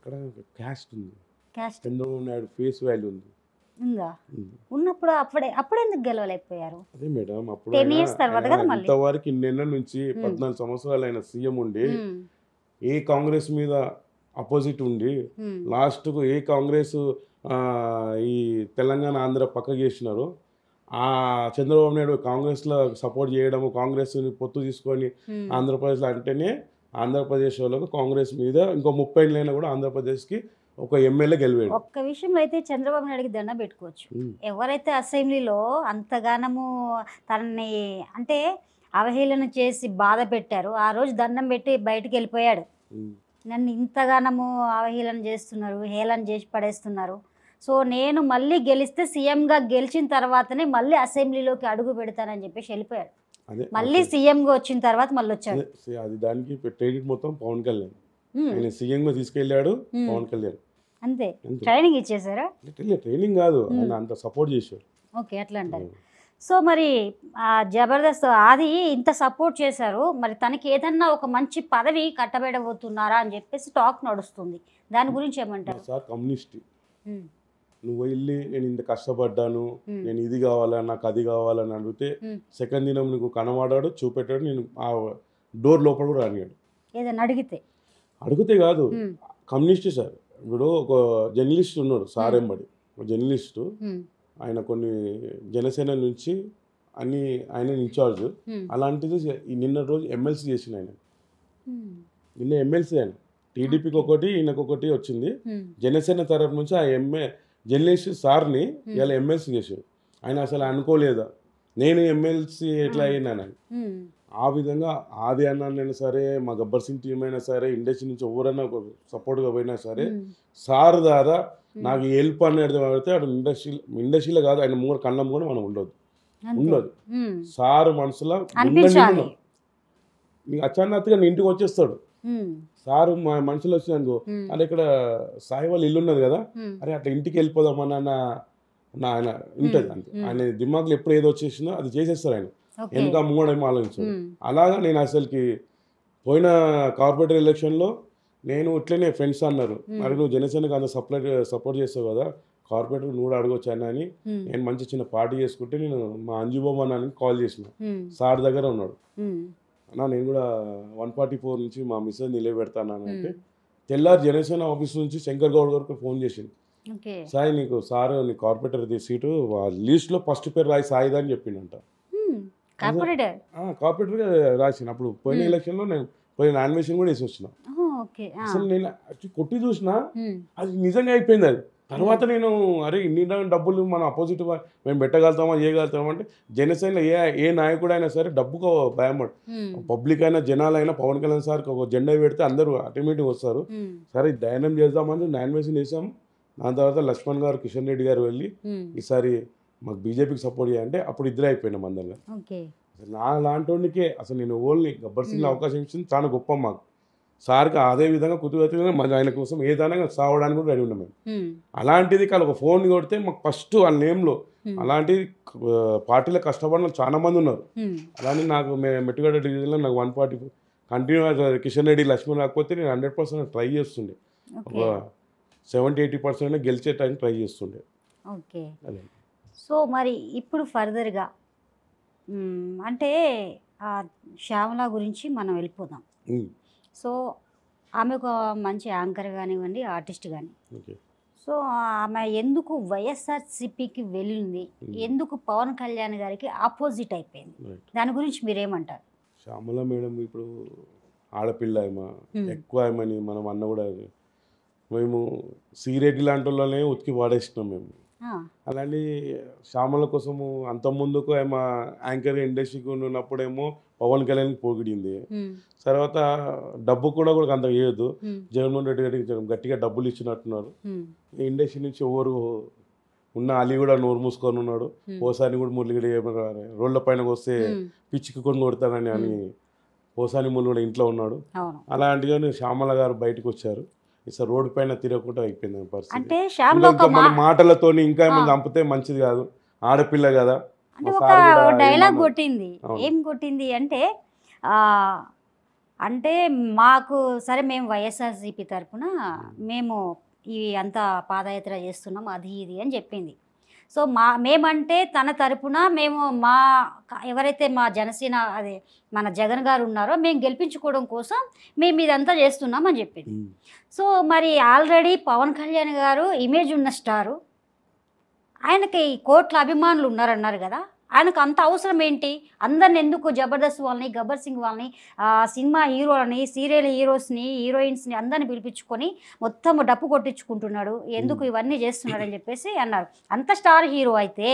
ఇక్కడ క్యాస్ట్ ఉంది caste Chandrababu Naidu face value ఉంది ఉందా ఉన్నప్పుడు అప్పుడే అప్పుడు ఎందుకు గెలవలేకపోయారు అదే మేడం అప్పుడు టెన్ ఇయర్స్ తర్వాత కదా మళ్ళీ ఇంతవరకు ఇన్నేళ్ళ నుంచి పద్నాలుగు సంవత్సరాలు అయిన సీఎం ఉండి ఏ కాంగ్రెస్ మీద అపోజిట్ ఉండి లాస్ట్కు ఏ కాంగ్రెస్ ఈ తెలంగాణ ఆంధ్ర పక్క చేసినారు ఆ చంద్రబాబు నాయుడు కాంగ్రెస్లో సపోర్ట్ చేయడము కాంగ్రెస్ పొత్తు తీసుకొని ఆంధ్రప్రదేశ్లో అంటేనే ఆంధ్రప్రదేశ్ వాళ్ళకు కాంగ్రెస్ మీద ఇంకో ముప్పై ఏళ్ళైనా కూడా ఆంధ్రప్రదేశ్కి ఒక ఎమ్మెల్యే గెలివాడు ఒక్క విషయం అయితే చంద్రబాబు నాయుడికి దండ పెట్టుకోవచ్చు ఎవరైతే అసెంబ్లీలో అంతగానము తనని అంటే అవహేళన చేసి బాధ పెట్టారు ఆ రోజు దండం పెట్టి బయటకు వెళ్ళిపోయాడు నన్ను ఇంతగానము అవహేళన చేస్తున్నారు హేళన చేసి పడేస్తున్నారు సో నేను మళ్ళీ గెలిస్తే సీఎంగా గెలిచిన తర్వాతనే మళ్ళీ అసెంబ్లీలోకి అడుగు పెడతానని చెప్పేసి వెళ్ళిపోయాడు మళ్ళీ సీఎంగా వచ్చిన తర్వాత మళ్ళీ వచ్చాడు అది దానికి ట్రైనింగ్ మొత్తం పవన్ కళ్యాణ్ ఆయన సీఎంగా తీసుకెళ్ళాడు పవన్ కళ్యాణ్ అంతే ట్రైనింగ్ ఇచ్చేసారా ట్రైనింగ్ కాదు అంత సపోర్ట్ చేశారు ఓకే అట్లా అంటారు సో మరి జబర్దస్త్ ఆది ఇంత సపోర్ట్ చేశారు మరి తనకి ఏదన్నా ఒక మంచి పదవి కట్టబెడబోతున్నారా అని చెప్పేసి టాక్ నడుస్తుంది దాని గురించి ఏమంటారు సార్ కమ్యూనిస్ట్ నువ్వు వెళ్ళి నేను ఇంత కష్టపడ్డాను నేను ఇది కావాలా నాకు అది కావాలని అడిగితే సెకండ్ దినం నీకు కనబడాడు చూపెట్టాడు నేను ఆ డోర్ లోపల కూడా అడిగాడు ఏదైనా అడిగితే అడిగితే కాదు కమ్యూనిస్ట్ సార్ ఇప్పుడు ఒక జర్నలిస్ట్ ఉన్నాడు సారెంబడి ఒక జర్నలిస్ట్ ఆయన కొన్ని జనసేన నుంచి అన్ని ఆయన ఇన్ఛార్జ్ అలాంటిది నిన్న రోజు ఎమ్మెల్సీ చేసిన ఆయన నిన్న ఎమ్మెల్సీ ఆయన టీడీపీకి ఒకటి ఈయనకొకటి వచ్చింది జనసేన తరఫు నుంచి ఆ ఎంఏ జర్నలిస్ట్ సార్ని hmm. ఇలా ఎంఎల్సీ చేశారు ఆయన అసలు అనుకోలేదా నేను ఎమ్మెల్సీ ఎట్లా hmm. అని hmm. ఆ విధంగా ఆది అన్నైనా సరే మా గబ్బర్ సింగ్ టీం అయినా సరే ఇండస్ట్రీ నుంచి ఎవరైనా సపోర్ట్గా పోయినా సరే సార్ ద్వారా నాకు హెల్ప్ అనేది పడితే అటు ఇండస్ట్రీ ఇండస్ట్రీలో కాదు ఆయన మూడు కన్నం కూడా మనం ఉండదు ఉండదు సార్ మనసులో నీకు నేను ఇంటికి వచ్చేస్తాడు సారు మా మనుషులు వచ్చినాను అంటే ఇక్కడ సాయి వాళ్ళ ఇల్లు ఉన్నది కదా అరే అట్లా ఇంటికి వెళ్ళిపోదాం అన్న ఆయన ఉంటుంది అంతే ఆయన దిమాగ్లో ఎప్పుడు ఏదో వచ్చేసిందో అది చేసేస్తారు ఆయన మూడు మూడేమో ఆలోచించు అలాగా నేను అసలుకి పోయిన కార్పొరేటర్ ఎలక్షన్లో నేను ఇట్లనే ఫ్రెండ్స్ అన్నారు మరి నువ్వు జనసేనకు అంత సప్లై సపోర్ట్ చేస్తావు కదా కార్పొరేటర్ నువ్వు అడగొచ్చు అని అని నేను మంచి చిన్న పార్టీ చేసుకుంటే నేను మా అంజుబాబు అన్నానికి కాల్ చేసిన సార్ దగ్గర ఉన్నాడు అన్నా నేను కూడా వన్ ఫార్టీ ఫోర్ నుంచి మా మిస్ నిలబెడతాను అంటే తెల్లారు జనసేన ఆఫీస్ నుంచి శంకర్ గౌడ్ గారికి ఫోన్ చేసింది సాయి నీకు సార్ నీ కార్పొరేటర్ సీటు లిస్ట్లో ఫస్ట్ పేరు రాయి సాయిదా అని చెప్పిండంట కార్పొరేటర్గా రాసిన అప్పుడు పోయిన ఎలక్షన్ లో నేను పోయిన నామినేషన్ కూడా వేసి వచ్చిన అసలు నేను కొట్టి చూసిన అది నిజంగా అయిపోయింది అది తర్వాత నేను అరే ఇన్ని డబ్బులు మన అపోజిట్ మేము పెట్టగలుగుతామా చేయగలుగుతామా అంటే జనసేనలో ఏ ఏ నాయకుడు అయినా సరే డబ్బుకు భయపడు పబ్లిక్ అయినా జనాలైనా పవన్ కళ్యాణ్ సార్ ఒక జెండా పెడితే అందరూ ఆటోమేటిక్ వస్తారు సరే దయనం చేద్దామని నామినేషన్ వేసాం దాని తర్వాత లక్ష్మణ్ గారు కిషన్ రెడ్డి గారు వెళ్ళి ఈసారి మాకు బీజేపీకి సపోర్ట్ చేయాలంటే అప్పుడు ఇద్దరే అయిపోయినాం అందరిలో నా లాంటి అసలు నేను ఓన్లీ గబ్బర్ సింగ్ అవకాశం ఇచ్చింది చాలా గొప్ప మాకు సార్కి అదే విధంగా కుతువెత్తుకుని మళ్ళీ ఆయన కోసం ఏదైనా సావడానికి కూడా రెడీ ఉన్నాం అలాంటిది కాదు ఒక ఫోన్ కొడితే మాకు ఫస్ట్ వాళ్ళ నేమ్లో అలాంటి పార్టీలో కష్టపడిన చాలా మంది ఉన్నారు అలానే నాకు మెట్టుగడ్డ డివిజన్లో నాకు one forty continue Kishan Reddy Laxman రాకపోతే నేను హండ్రెడ్ పర్సెంట్ ట్రై చేస్తుండే ఒక సెవెంటీ ఎయిటీ పర్సెంట్ గెలిచే టైం ట్రై చేస్తుండే ఓకే సో మరి ఇప్పుడు ఫర్దర్గా అంటే ఆ శ్యామల గురించి మనం వెళ్ళిపోదాం సో ఆమె ఒక మంచి యాంకర్ కానివ్వండి ఆర్టిస్ట్ కానీ సో ఆమె ఎందుకు వైఎస్ఆర్సిపికి వెళ్ళింది ఎందుకు పవన్ కళ్యాణ్ గారికి ఆపోజిట్ అయిపోయింది దాని గురించి మీరేమంటారు శ్యామల మేడం ఇప్పుడు ఆడపిల్ల ఏమా ఎక్కువ ఏమని మనం అన్న కూడా మేము సీరెడ్డి లాంటి వాళ్ళనే ఉతికి వాడేసినాం మేము అలానే శ్యామల కోసము అంతకుముందుకు ఏమో యాంకర్ ఇండస్ట్రీకి ఉన్నప్పుడేమో పవన్ కళ్యాణ్ పోగిడింది తర్వాత డబ్బు కూడా కూడా అంత వేయదు జగన్మోహన్ రెడ్డి గారికి గట్టిగా డబ్బులు ఇచ్చినట్టున్నారు ఇండస్ట్రీ నుంచి ఎవరు ఉన్న అలీ కూడా నోరు మూసుకొని ఉన్నాడు ఓసాని కూడా మురళిగడ రోడ్ల పైన వస్తే పిచ్చికి కొని కొడతానని అని ఓసాని మురళి కూడా ఇంట్లో ఉన్నాడు అలాంటిగా శ్యామల గారు బయటకు వచ్చారు ఇసలు రోడ్డు పైన తిరగకుండా అయిపోయింది పరిస్థితి మాటలతో మాటలతోని ఇంకా ఏమైనా చంపితే మంచిది కాదు ఆడపిల్ల కదా అంటే ఒక డైలాగ్ కొట్టింది ఏం కొట్టింది అంటే అంటే మాకు సరే మేము వైఎస్ఆర్సీపీ తరఫున మేము ఇవి అంతా పాదయాత్ర చేస్తున్నాం అది ఇది అని చెప్పింది సో మా మేమంటే తన తరపున మేము మా ఎవరైతే మా జనసేన అదే మన జగన్ గారు ఉన్నారో మేము గెలిపించుకోవడం కోసం మేము ఇదంతా చేస్తున్నామని చెప్పింది సో మరి ఆల్రెడీ పవన్ కళ్యాణ్ గారు ఇమేజ్ ఉన్న స్టారు ఆయనకి కోట్ల అభిమానులు ఉన్నారన్నారు కదా ఆయనకు అంత అవసరం ఏంటి అందరిని ఎందుకు జబర్దస్త్ వాళ్ళని గబ్బర్ సింగ్ వాళ్ళని సినిమా హీరోలని సీరియల్ హీరోస్ని హీరోయిన్స్ని అందరిని పిలిపించుకొని మొత్తం డప్పు కొట్టించుకుంటున్నాడు ఎందుకు ఇవన్నీ చేస్తున్నాడని చెప్పేసి అన్నారు అంత స్టార్ హీరో అయితే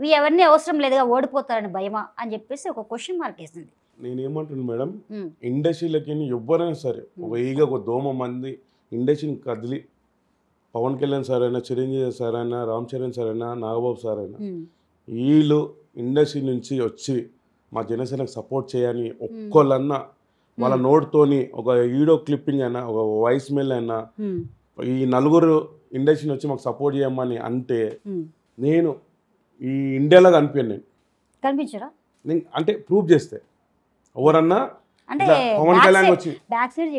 ఇవి అవసరం లేదుగా ఓడిపోతారని భయమా అని చెప్పేసి ఒక క్వశ్చన్ మార్క్ వేసింది ఏమంటున్నాను మేడం ఇండస్ట్రీలకి ఎవరైనా సరే ఒక ఈగ ఒక దోమ మంది ఇండస్ట్రీని కదిలి పవన్ కళ్యాణ్ సార్ అయినా చిరంజీవి సార్ అయినా రామ్ చరణ్ సార్ అయినా నాగబాబు సార్ అయినా వీళ్ళు ఇండస్ట్రీ నుంచి వచ్చి మా జనసేనకు సపోర్ట్ చేయని ఒక్కళ్ళన్నా వాళ్ళ నోట్తోని ఒక వీడియో క్లిప్పింగ్ అయినా ఒక వాయిస్ మెయిల్ అయినా ఈ నలుగురు ఇండస్ట్రీ వచ్చి మాకు సపోర్ట్ చేయమని అంటే నేను ఈ ఇండియాలో కనిపించాను నేను కనిపించరా అంటే ప్రూఫ్ చేస్తే ఎవరన్నా అంటే పవన్ కళ్యాణ్ వచ్చి బ్యాక్ సైడ్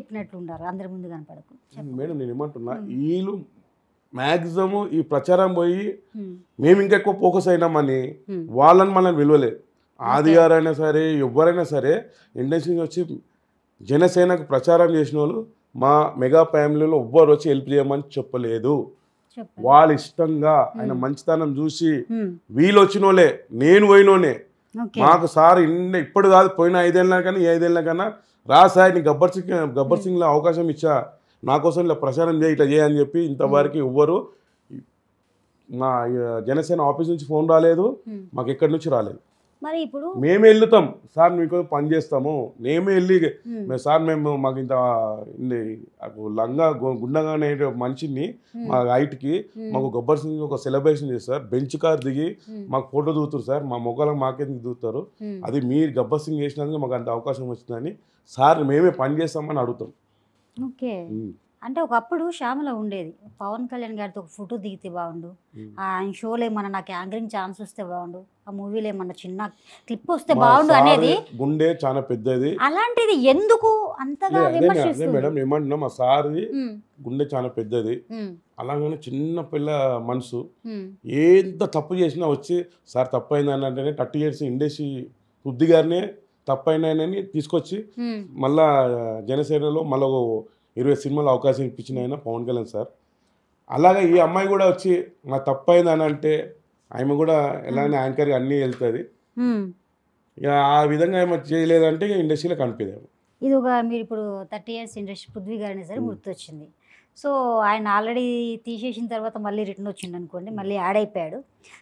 అందరి ముందు కనపడకు మేడం నేను ఏమంటున్నా వీళ్ళు మ్యాక్సిమం ఈ ప్రచారం పోయి మేము ఇంకా ఎక్కువ ఫోకస్ అయినామని వాళ్ళని మనల్ని విలువలే ఆది గారైనా సరే ఎవరైనా సరే ఇండస్ట్రీ వచ్చి జనసేనకు ప్రచారం చేసిన వాళ్ళు మా మెగా ఫ్యామిలీలో ఎవ్వరు వచ్చి హెల్ప్ చేయమని చెప్పలేదు వాళ్ళ ఇష్టంగా ఆయన మంచితనం చూసి వీళ్ళు వచ్చినోలే నేను పోయినోనే మాకు సార్ ఇన్ని ఇప్పుడు కాదు పోయిన ఐదేళ్ళ కన్నా ఈ ఐదేళ్ళ కన్నా రా సార్ నీ గబ్బర్ సింగ్ గబ్బర్ సింగ్ లో అవకాశం ఇచ్చా నా కోసం ఇలా ప్రచారం చేయి ఇట్లా చేయని చెప్పి ఇంతవరకు ఎవ్వరు నా జనసేన ఆఫీస్ నుంచి ఫోన్ రాలేదు మాకు ఎక్కడి నుంచి రాలేదు మరి ఇప్పుడు మేమే వెళ్తాం సార్ మీకు పని చేస్తాము మేమే వెళ్ళి సార్ మేము మాకు ఇంత లంగా గుండగా అనే మనిషిని మా హైట్కి మాకు గబ్బర్ సింగ్ ఒక సెలబ్రేషన్ చేస్తారు బెంచ్ కార్ దిగి మాకు ఫోటో దూతురు సార్ మా మొగ్గల మాకే దూతారు అది మీరు గబ్బర్ సింగ్ చేసినందుకు మాకు అంత అవకాశం వచ్చిందని సార్ మేమే పని చేస్తామని అడుగుతాం ఓకే అంటే ఒకప్పుడు శ్యామల ఉండేది పవన్ కళ్యాణ్ గారితో ఒక ఫోటో దిగితే బాగుండు ఆయన షోలో ఏమన్నా నాకు యాంకరింగ్ ఛాన్స్ వస్తే బాగుండు ఆ మూవీలో ఏమన్నా చిన్న క్లిప్ వస్తే బాగుండు అనేది గుండె చాలా పెద్దది అలాంటిది ఎందుకు అంతగా మేడం మా సారి గుండె చాలా పెద్దది అలాగనే చిన్న పిల్ల మనసు ఎంత తప్పు చేసినా వచ్చి సార్ తప్పు అయిందని అంటే టట్టు చేసి ఇండేసి బుద్ధి గారినే తప్పైనాయనని తీసుకొచ్చి మళ్ళా జనసేనలో మళ్ళీ ఇరవై సినిమాలు అవకాశం ఇప్పించిన ఆయన పవన్ కళ్యాణ్ సార్ అలాగే ఈ అమ్మాయి కూడా వచ్చి మా తప్పైంది అని అంటే ఆమె కూడా ఎలాగైనా యాంకర్ అన్నీ వెళ్తుంది ఇక ఆ విధంగా ఏమో చేయలేదంటే ఇండస్ట్రీలో కనిపించాము ఇది ఒక మీరు ఇప్పుడు థర్టీ ఇయర్స్ ఇండస్ట్రీ పృథ్వీ గారిని సరే గుర్తొచ్చింది సో ఆయన ఆల్రెడీ తీసేసిన తర్వాత మళ్ళీ రిటర్న్ వచ్చిండనుకోండి అనుకోండి మళ్ళీ యాడ్ అయిపోయాడు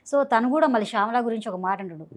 సో తను కూడా మళ్ళీ శ్యామల గురించి ఒక మాట అంటాడు